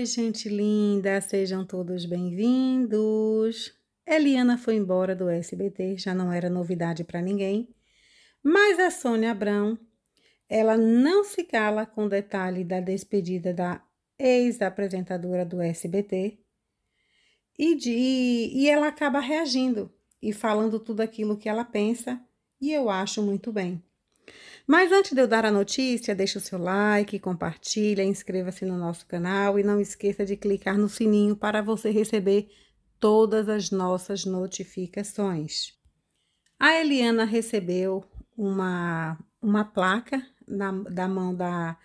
Oi, gente linda, sejam todos bem-vindos. Eliana foi embora do SBT, já não era novidade para ninguém. Mas a Sônia Abrão, ela não se cala com o detalhe da despedida da ex-apresentadora do SBT. E, de, e ela acaba reagindo e falando tudo aquilo que ela pensa, e eu acho muito bem. Mas antes de eu dar a notícia, deixa o seu like, compartilha, inscreva-se no nosso canal e não esqueça de clicar no sininho para você receber todas as nossas notificações. A Eliana recebeu uma, uma placa na, da mão da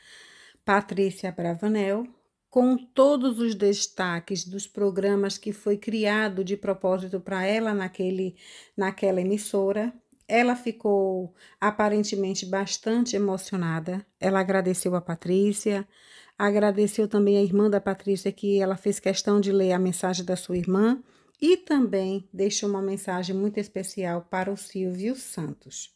Patrícia Bravanel com todos os destaques dos programas que foi criado de propósito para ela naquele, naquela emissora ela ficou aparentemente bastante emocionada. Ela agradeceu a Patrícia, agradeceu também a irmã da Patrícia, que ela fez questão de ler a mensagem da sua irmã, e também deixou uma mensagem muito especial para o Silvio Santos.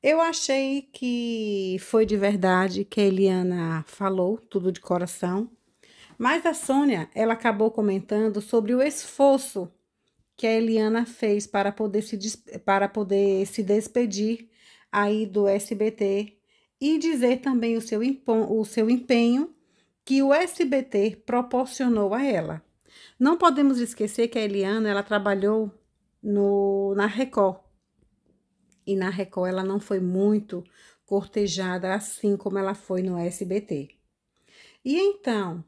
Eu achei que foi de verdade que a Eliana falou tudo de coração, mas a Sônia, ela acabou comentando sobre o esforço que a Eliana fez para poder se, para poder se despedir aí do SBT e dizer também o seu, o seu empenho que o SBT proporcionou a ela. Não podemos esquecer que a Eliana ela trabalhou no, na Record. E na Record ela não foi muito cortejada assim como ela foi no SBT. E então,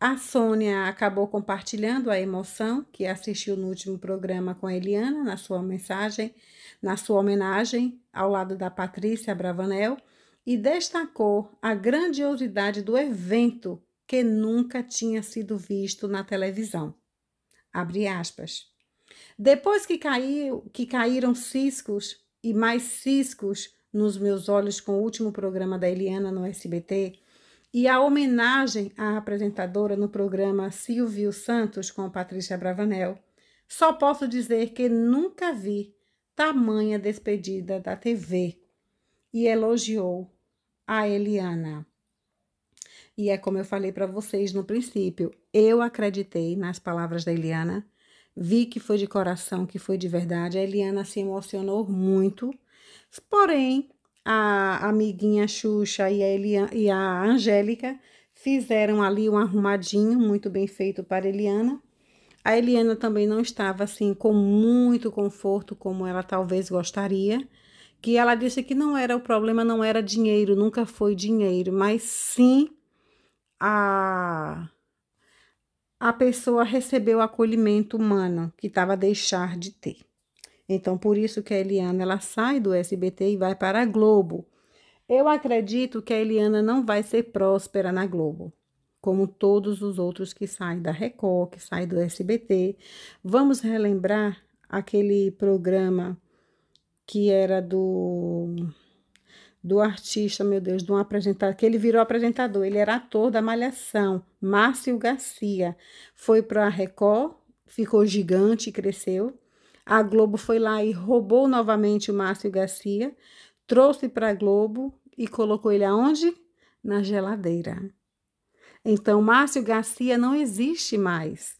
a Sônia acabou compartilhando a emoção que assistiu no último programa com a Eliana na sua mensagem, na sua homenagem ao lado da Patrícia Bravanel e destacou a grandiosidade do evento que nunca tinha sido visto na televisão. Abre aspas. Depois que caiu, que caíram ciscos e mais ciscos nos meus olhos com o último programa da Eliana no SBT, e a homenagem à apresentadora no programa Silvio Santos com Patrícia Bravanel. Só posso dizer que nunca vi tamanha despedida da TV. E elogiou a Eliana. E é como eu falei para vocês no princípio, eu acreditei nas palavras da Eliana, vi que foi de coração, que foi de verdade. A Eliana se emocionou muito, porém a amiguinha Xuxa e a, Eliana e a Angélica fizeram ali um arrumadinho muito bem feito para Eliana. A Eliana também não estava assim com muito conforto como ela talvez gostaria, que ela disse que não era o problema, não era dinheiro, nunca foi dinheiro, mas sim a a pessoa recebeu o acolhimento humano que estava a deixar de ter. Então, por isso que a Eliana ela sai do SBT e vai para a Globo. Eu acredito que a Eliana não vai ser próspera na Globo, como todos os outros que saem da Record, que saem do SBT. Vamos relembrar aquele programa que era do do artista, meu Deus, de um apresentador, que ele virou apresentador, ele era ator da Malhação, Márcio Garcia. Foi para a Record, ficou gigante, cresceu. A Globo foi lá e roubou novamente o Márcio Garcia, trouxe para a Globo e colocou ele aonde? Na geladeira. Então, Márcio Garcia não existe mais.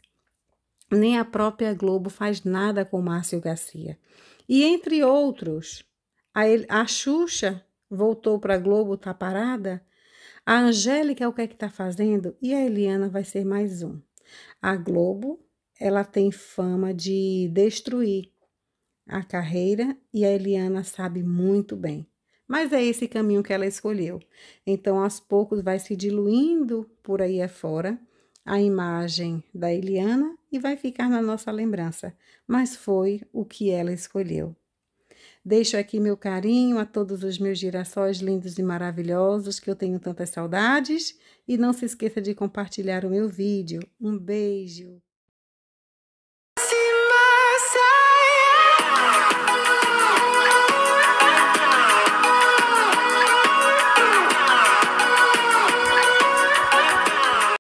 Nem a própria Globo faz nada com Márcio Garcia. E entre outros, a, a Xuxa voltou para a Globo, tá parada? A Angélica, o que é que está fazendo? E a Eliana vai ser mais um. A Globo ela tem fama de destruir a carreira e a Eliana sabe muito bem. Mas é esse caminho que ela escolheu. Então, aos poucos, vai se diluindo por aí afora a imagem da Eliana e vai ficar na nossa lembrança. Mas foi o que ela escolheu. Deixo aqui meu carinho a todos os meus girassóis lindos e maravilhosos que eu tenho tantas saudades. E não se esqueça de compartilhar o meu vídeo. Um beijo!